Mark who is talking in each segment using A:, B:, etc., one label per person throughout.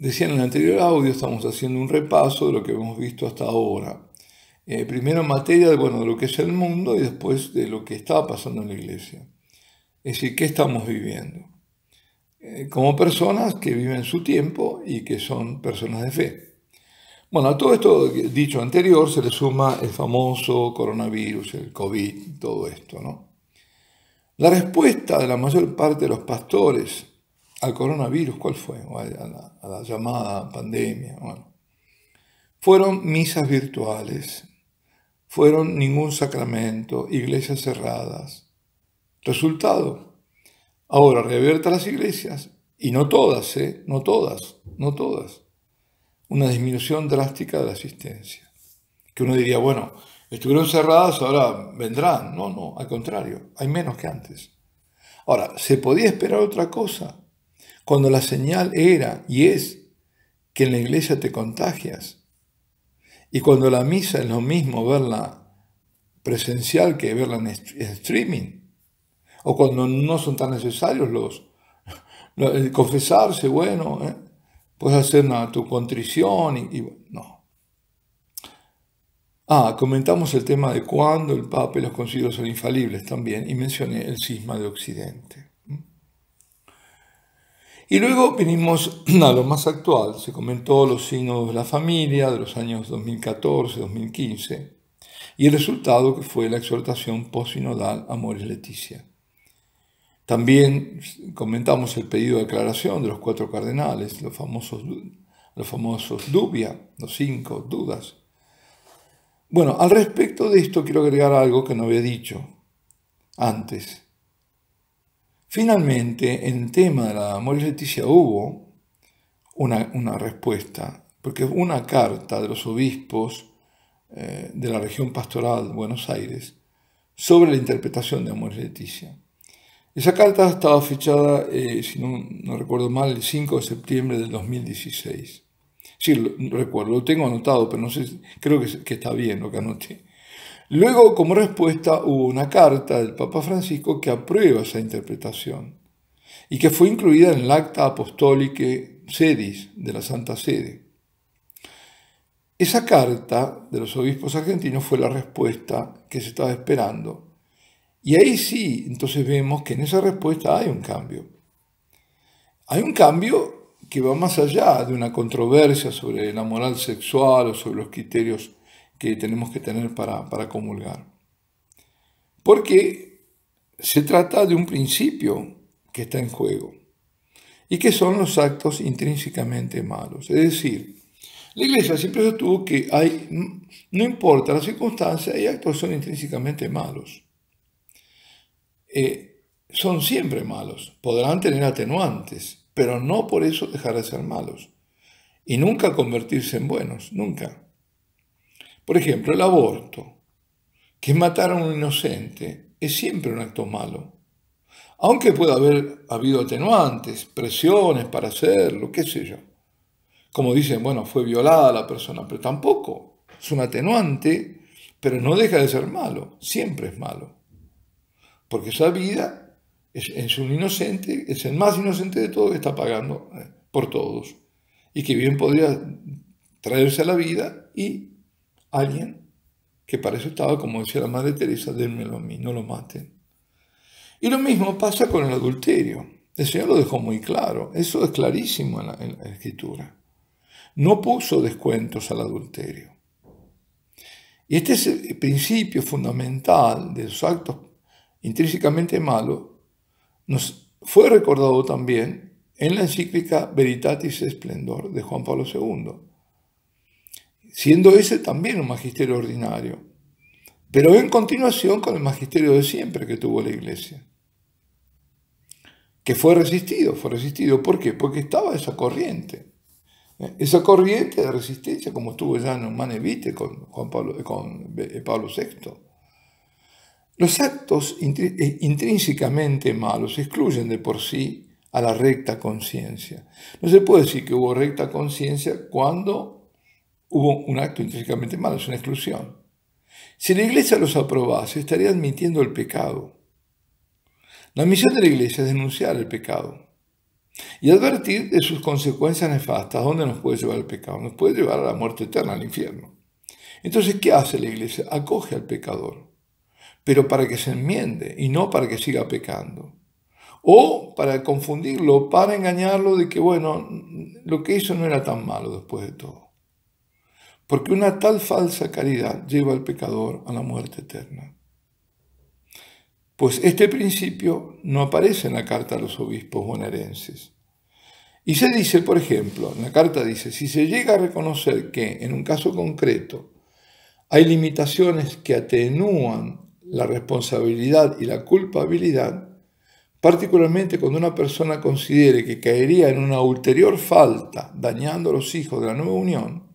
A: Decía en el anterior audio, estamos haciendo un repaso de lo que hemos visto hasta ahora. Eh, primero en materia de, bueno, de lo que es el mundo y después de lo que está pasando en la iglesia. Es decir, qué estamos viviendo. Eh, como personas que viven su tiempo y que son personas de fe. Bueno, a todo esto dicho anterior se le suma el famoso coronavirus, el COVID, todo esto, ¿no? La respuesta de la mayor parte de los pastores al coronavirus, ¿cuál fue? a, la, llamada pandemia. Bueno. Fueron misas virtuales, fueron ningún sacramento, iglesias cerradas. Resultado, ahora reabiertas las iglesias, y no todas, ¿eh? no todas, no todas. Una disminución drástica de la asistencia. Que uno diría, bueno, estuvieron cerradas, ahora vendrán. No, no, al contrario, hay menos que antes. Ahora, ¿se podía esperar otra cosa? cuando la señal era y es que en la iglesia te contagias. Y cuando la misa es lo mismo verla presencial que verla en streaming. O cuando no son tan necesarios los... confesarse, bueno, eh, puedes hacer una, tu contrición y, no. Ah, comentamos el tema de cuándo el Papa y los concilios son infalibles también y mencioné el cisma de Occidente. Y luego vinimos a lo más actual, se comentó los signos de la familia de los años 2014-2015 y el resultado que fue la exhortación posinodal Amores Leticia. También comentamos el pedido de aclaración de los cuatro cardenales, los famosos, los famosos dubia, los cinco dudas. Bueno, al respecto de esto quiero agregar algo que no había dicho antes. Finalmente, en tema de la Amor Leticia hubo una, respuesta, porque una carta de los obispos eh, de la región pastoral de Buenos Aires sobre la interpretación de Amor y Leticia. Esa carta estaba fechada, eh, si no, recuerdo mal, el 5 de septiembre del 2016. Sí, recuerdo, lo tengo anotado, pero no sé, creo que, que está bien lo que anoté. Luego, como respuesta, hubo una carta del Papa Francisco que aprueba esa interpretación y que fue incluida en el Acta Apostolique Sedis de la Santa Sede. Esa carta de los obispos argentinos fue la respuesta que se estaba esperando. Y ahí sí, entonces vemos que en esa respuesta hay un cambio. Hay un cambio que va más allá de una controversia sobre la moral sexual o sobre los criterios que tenemos que tener para, comulgar. Porque se trata de un principio que está en juego y que son los actos intrínsecamente malos. Es decir, la iglesia siempre sostuvo que no importa la circunstancia, hay actos que son intrínsecamente malos. Eh, son siempre malos, podrán tener atenuantes, pero no por eso dejar de ser malos. Y nunca convertirse en buenos, nunca. Por ejemplo, el aborto, que matar a un inocente, es siempre un acto malo. Aunque pueda haber habido atenuantes, presiones para hacerlo, qué sé yo. Como dicen, bueno, fue violada la persona, pero tampoco. Es un atenuante, pero no deja de ser malo, siempre es malo. Porque esa vida es, es un inocente, es el más inocente de todos que está pagando eh, por todos. Y que bien podría traerse a la vida y alguien que para eso estaba, como decía la Madre Teresa, denmelo a mí, no lo maten. Y lo mismo pasa con el adulterio. El Señor lo dejó muy claro, eso es clarísimo en la, Escritura. No puso descuentos al adulterio. Y este es el principio fundamental de los actos intrínsecamente malos, nos fue recordado también en la encíclica Veritatis Esplendor de Juan Pablo II siendo ese también un magisterio ordinario, pero en continuación con el magisterio de siempre que tuvo la iglesia, que fue resistido, fue resistido, ¿por qué? Porque estaba esa corriente, eh, esa corriente de resistencia como estuvo ya en Manevite con, con eh, Pablo VI. Los actos eh, intrínsecamente malos excluyen de por sí a la recta conciencia. No se puede decir que hubo recta conciencia cuando hubo un acto intrínsecamente malo, es una exclusión. Si la iglesia los aprobase, estaría admitiendo el pecado. La misión de la iglesia es denunciar el pecado y advertir de sus consecuencias nefastas, dónde nos puede llevar el pecado. Nos puede llevar a la muerte eterna, al infierno. Entonces, ¿qué hace la iglesia? Acoge al pecador, pero para que se enmiende y no para que siga pecando. O para confundirlo, para engañarlo de que, bueno, lo que hizo no era tan malo después de todo porque una tal falsa caridad lleva al pecador a la muerte eterna. Pues este principio no aparece en la carta de los obispos bonaerenses. Y se dice, por ejemplo, en la carta dice, si se llega a reconocer que en un caso concreto hay limitaciones que atenúan la responsabilidad y la culpabilidad, particularmente cuando una persona considere que caería en una ulterior falta dañando a los hijos de la nueva unión,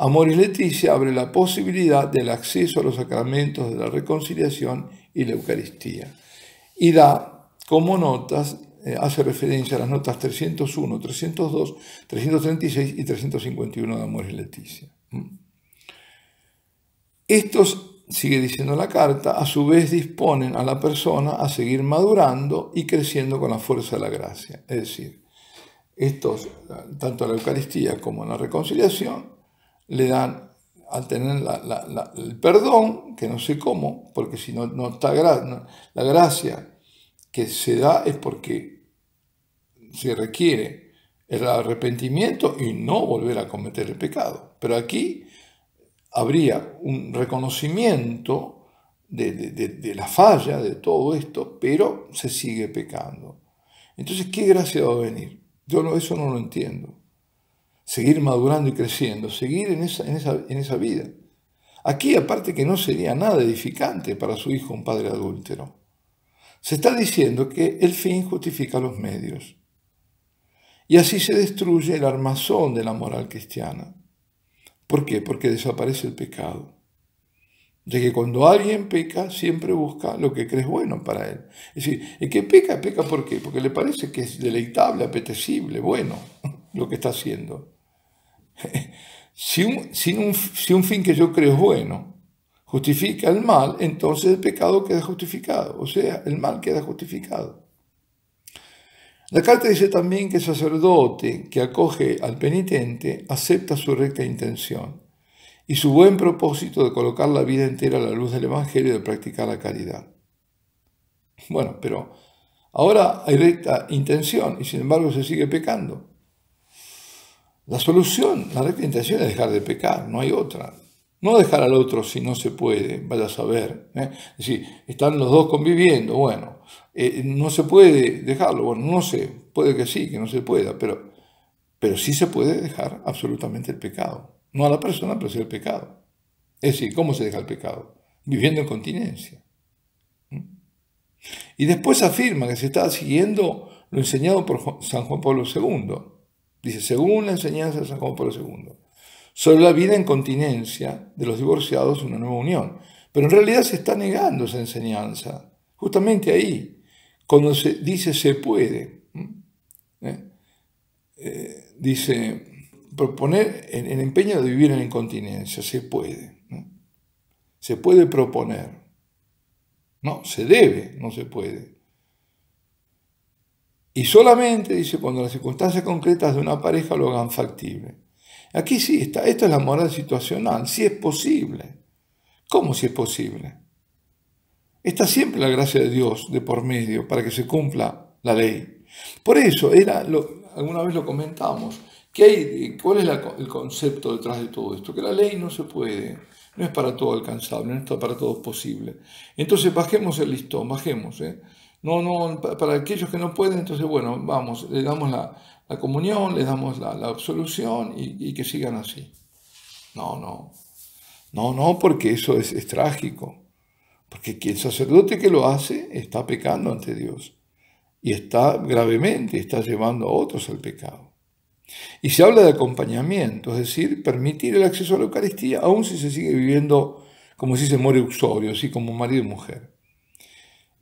A: Amor y Leticia abre la posibilidad del acceso a los sacramentos de la reconciliación y la Eucaristía. Y da como notas, eh, hace referencia a las notas 301, 302, 336 y 351 de Amor y Leticia. ¿Mm? Estos, sigue diciendo la carta, a su vez disponen a la persona a seguir madurando y creciendo con la fuerza de la gracia. Es decir, estos, tanto en la Eucaristía como en la reconciliación, le dan, al tener el perdón, que no sé cómo, porque si no, no está la gracia que se da es porque se requiere el arrepentimiento y no volver a cometer el pecado. Pero aquí habría un reconocimiento de, la falla de todo esto, pero se sigue pecando. Entonces, ¿qué gracia va a venir? Yo no, eso no lo entiendo seguir madurando y creciendo, seguir en esa, vida. Aquí aparte que no sería nada edificante para su hijo un padre adúltero. Se está diciendo que el fin justifica los medios. Y así se destruye el armazón de la moral cristiana. ¿Por qué? Porque desaparece el pecado. De que cuando alguien peca, siempre busca lo que crees bueno para él. Es decir, el que peca, peca ¿por qué? Porque le parece que es deleitable, apetecible, bueno lo que está haciendo si, un, fin que yo creo es bueno justifica el mal, entonces el pecado queda justificado, o sea, el mal queda justificado. La carta dice también que el sacerdote que acoge al penitente acepta su recta intención y su buen propósito de colocar la vida entera a la luz del Evangelio y de practicar la caridad. Bueno, pero ahora hay recta intención y sin embargo se sigue pecando. La solución, la recta intención es dejar de pecar, no hay otra. No dejar al otro si no se puede, vaya a saber. ¿eh? Es decir, están los dos conviviendo, bueno, eh, no se puede dejarlo, bueno, no sé, puede que sí, que no se pueda, pero, pero sí se puede dejar absolutamente el pecado. No a la persona, pero sí el pecado. Es decir, ¿cómo se deja el pecado? Viviendo en continencia. ¿Mm? Y después afirma que se está siguiendo lo enseñado por San Juan Pablo II Dice, según la enseñanza de San Juan Pablo segundo sobre la vida en continencia de los divorciados una nueva unión. Pero en realidad se está negando esa enseñanza, justamente ahí, cuando se dice se puede. ¿Eh? Eh, dice, proponer el, empeño de vivir en incontinencia, se puede. Se puede proponer. No, se debe, no se puede. Y solamente, dice, cuando las circunstancias concretas de una pareja lo hagan factible. Aquí sí está, esta es la moral situacional, si es posible. ¿Cómo si es posible? Está siempre la gracia de Dios de por medio para que se cumpla la ley. Por eso, era lo, alguna vez lo comentamos, ¿cuál es el concepto detrás de todo esto? Que la ley no se puede, no es para todo alcanzable, no está para todo posible. Entonces bajemos el listón, bajemos. ¿eh? No, no, para aquellos que no pueden, entonces bueno, vamos, le damos la, comunión, les damos la, absolución y, que sigan así. No, no, no, no, porque eso es, trágico. Porque el sacerdote que lo hace está pecando ante Dios y está gravemente, está llevando a otros al pecado. Y se habla de acompañamiento, es decir, permitir el acceso a la Eucaristía, aun si se sigue viviendo como si se muere uxorio, así como marido y mujer.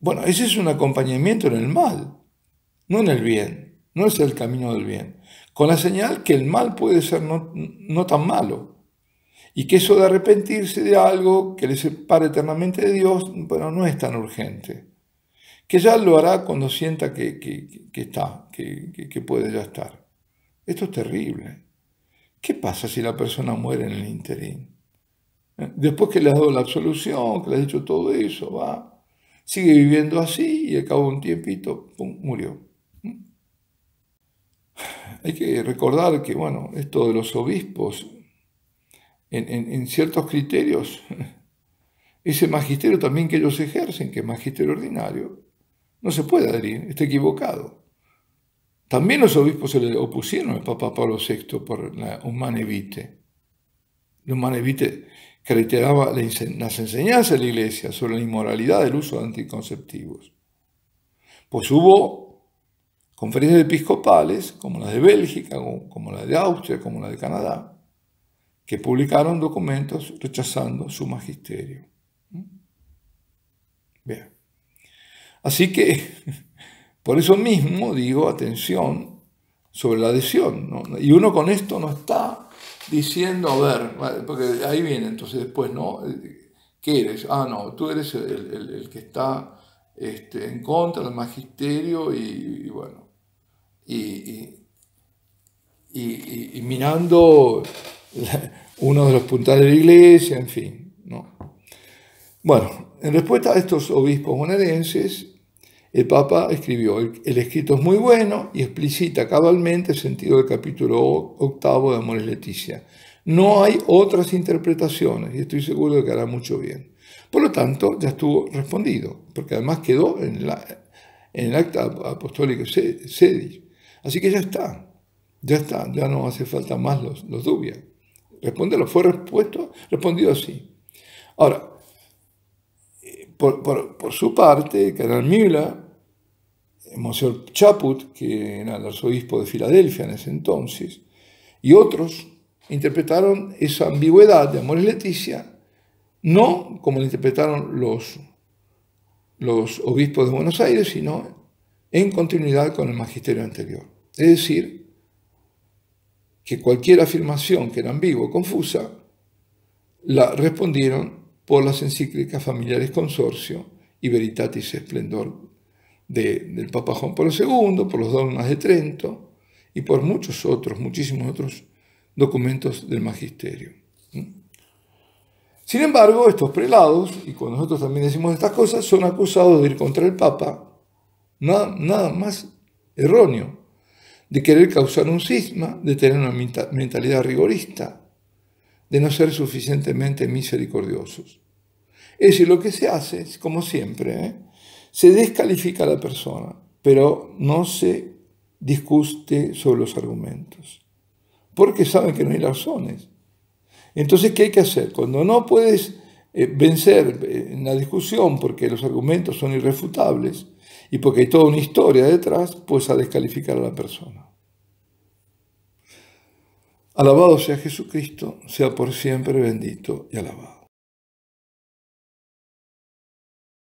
A: Bueno, ese es un acompañamiento en el mal, no en el bien, no es el camino del bien, con la señal que el mal puede ser no, tan malo y que eso de arrepentirse de algo que le separa eternamente de Dios, bueno, no es tan urgente, que ya lo hará cuando sienta que, está, que, puede ya estar. Esto es terrible. ¿Qué pasa si la persona muere en el interín? ¿Eh? Después que le has dado la absolución, que le has dicho todo eso, va. Sigue viviendo así y al cabo de un tiempito, ¡pum!, murió. Hay que recordar que, bueno, esto de los obispos, en, ciertos criterios, ese magisterio también que ellos ejercen, que es magisterio ordinario, no se puede adherir, está equivocado. También los obispos se le opusieron al Papa Pablo VI por la manevite que reiteraba las enseñanzas de la Iglesia sobre la inmoralidad del uso de anticonceptivos. Pues hubo conferencias episcopales, como las de Bélgica, como la de Austria, como la de Canadá, que publicaron documentos rechazando su magisterio. ¿Mm? Bien. Así que, por eso mismo digo, atención sobre la adhesión. Y uno con esto no está diciendo, a ver, porque ahí viene entonces después, ¿no? ¿Qué eres? Ah, no, tú eres el, que está este, en contra del magisterio y, bueno, y, y, uno de los puntales de la iglesia, en fin, ¿no? Bueno, en respuesta a estos obispos bonaerenses, el Papa escribió, el, escrito es muy bueno y explicita cabalmente el sentido del capítulo octavo de Amores Leticia. No hay otras interpretaciones y estoy seguro de que hará mucho bien. Por lo tanto, ya estuvo respondido, porque además quedó en, la, en el acta apostólico sedis. Así que ya está, ya está, ya no hace falta más los, los dubias. lo fue respuesto, respondido así. Ahora, por, su parte, Canal Müller, Mons. Chaput, que era el arzobispo de Filadelfia en ese entonces, y otros interpretaron esa ambigüedad de Amores Leticia, no como la interpretaron los, los obispos de Buenos Aires, sino en continuidad con el magisterio anterior. Es decir, que cualquier afirmación que era ambigua o confusa, la respondieron por las encíclicas familiares consorcio y Veritatis Esplendor del Papa Juan Pablo II, por los dogmas de Trento y por muchos otros, muchísimos otros documentos del magisterio. Sin embargo, estos prelados, y cuando nosotros también decimos estas cosas, son acusados de ir contra el Papa, nada, nada más erróneo, de querer causar un cisma, de tener una mentalidad rigorista, de no ser suficientemente misericordiosos. Es decir, lo que se hace, como siempre, ¿eh? se descalifica a la persona, pero no se discute sobre los argumentos, porque saben que no hay razones. Entonces, ¿qué hay que hacer? Cuando no puedes eh, vencer eh, en la discusión porque los argumentos son irrefutables y porque hay toda una historia detrás, pues a descalificar a la persona. Alabado sea Jesucristo, sea por siempre bendito y alabado.